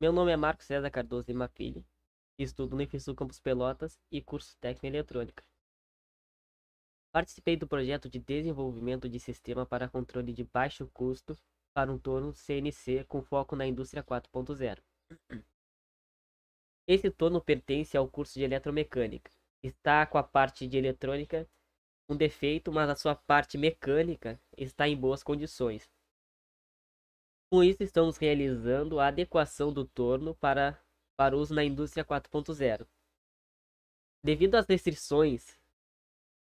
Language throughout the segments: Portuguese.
Meu nome é Marcos César Cardoso Lima Filho. Estudo no IFSU Campus Pelotas e curso técnico eletrônica. Participei do projeto de desenvolvimento de sistema para controle de baixo custo para um torno CNC com foco na indústria 4.0. Esse torno pertence ao curso de eletromecânica. Está com a parte de eletrônica um defeito, mas a sua parte mecânica está em boas condições. Com isso, estamos realizando a adequação do torno para, para uso na indústria 4.0. Devido às restrições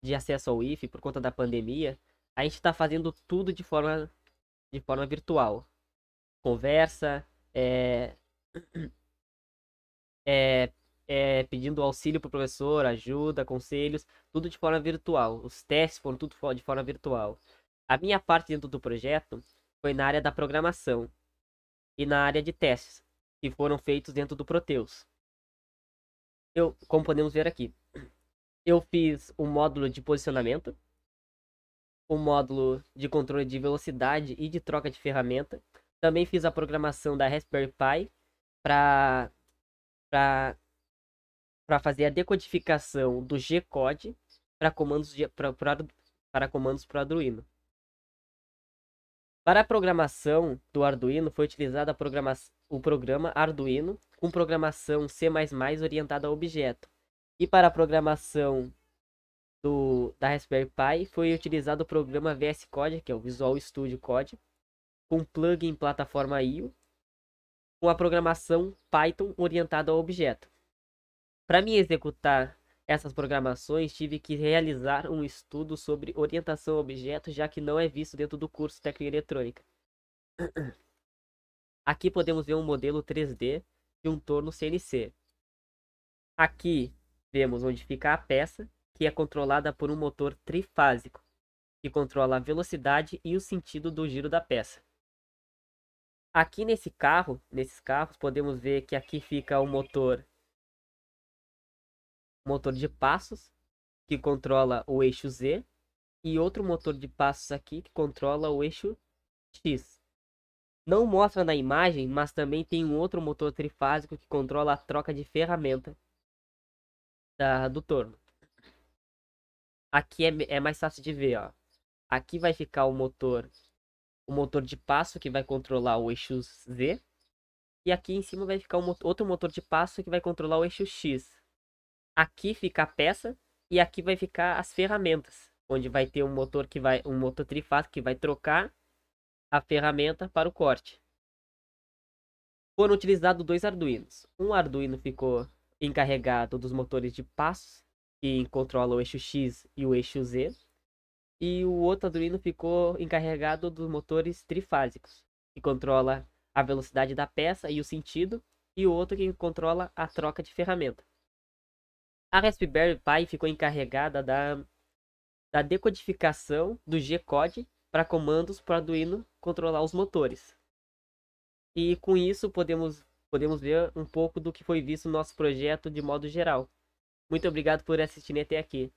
de acesso ao IFE por conta da pandemia, a gente está fazendo tudo de forma, de forma virtual. Conversa, é, é, é, pedindo auxílio para o professor, ajuda, conselhos, tudo de forma virtual. Os testes foram tudo de forma virtual. A minha parte dentro do projeto foi na área da programação e na área de testes, que foram feitos dentro do Proteus. Eu, como podemos ver aqui, eu fiz o um módulo de posicionamento, o um módulo de controle de velocidade e de troca de ferramenta. Também fiz a programação da Raspberry Pi para para fazer a decodificação do G-code para comandos para comandos para Arduino. Para a programação do Arduino foi utilizado o programa Arduino com programação C++ orientada a objeto. E para a programação do, da Raspberry Pi foi utilizado o programa VS Code, que é o Visual Studio Code, com plugin plataforma IO, com a programação Python orientada a objeto. Para me executar essas programações, tive que realizar um estudo sobre orientação a objetos, já que não é visto dentro do curso técnico eletrônica. Aqui podemos ver um modelo 3D de um torno CNC. Aqui vemos onde fica a peça, que é controlada por um motor trifásico, que controla a velocidade e o sentido do giro da peça. Aqui nesse carro, nesses carros, podemos ver que aqui fica o motor motor de passos que controla o eixo Z e outro motor de passos aqui que controla o eixo X. Não mostra na imagem, mas também tem um outro motor trifásico que controla a troca de ferramenta da, do torno. Aqui é, é mais fácil de ver, ó. Aqui vai ficar o motor o motor de passo que vai controlar o eixo Z. E aqui em cima vai ficar um, outro motor de passo que vai controlar o eixo X. Aqui fica a peça e aqui vai ficar as ferramentas, onde vai ter um motor que vai um motor trifásico que vai trocar a ferramenta para o corte. Foram utilizados dois Arduinos. Um Arduino ficou encarregado dos motores de passos, que controla o eixo X e o eixo Z, e o outro Arduino ficou encarregado dos motores trifásicos, que controla a velocidade da peça e o sentido, e o outro que controla a troca de ferramenta. A Raspberry Pi ficou encarregada da, da decodificação do G-Code para comandos para Arduino controlar os motores. E com isso podemos, podemos ver um pouco do que foi visto no nosso projeto de modo geral. Muito obrigado por assistir até aqui.